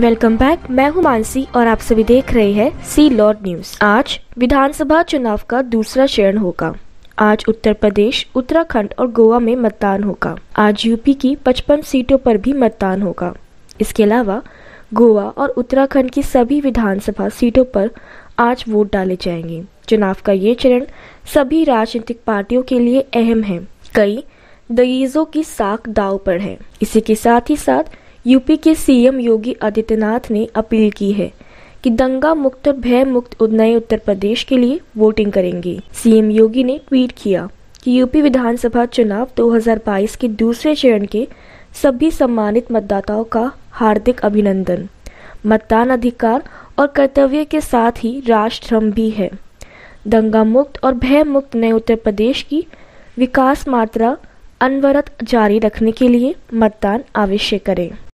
welcome back मैं हूं मानसी और आप सभी देख रहे हैं सी लॉर्ड न्यूज आज विधानसभा चुनाव का दूसरा चरण होगा आज उत्तर प्रदेश उत्तराखंड और गोवा में मतदान होगा आज यूपी की 55 सीटों पर भी मतदान होगा इसके अलावा गोवा और उत्तराखंड की सभी विधानसभा सीटों पर आज वोट डाले जाएंगे चुनाव का ये चरण सभी राजनीतिक पार्टियों के लिए अहम है कई दरीजों की साख दाव पर है इसी के साथ ही साथ यूपी के सीएम योगी आदित्यनाथ ने अपील की है कि दंगा मुक्त भय मुक्त नए उत्तर प्रदेश के लिए वोटिंग करेंगे सीएम योगी ने ट्वीट किया कि यूपी विधानसभा चुनाव 2022 के दूसरे चरण के सभी सम्मानित मतदाताओं का हार्दिक अभिनंदन मतदान अधिकार और कर्तव्य के साथ ही राष्ट्र भी है दंगा मुक्त और भय मुक्त नए उत्तर प्रदेश की विकास मात्रा अनवरत जारी रखने के लिए मतदान अवश्य करें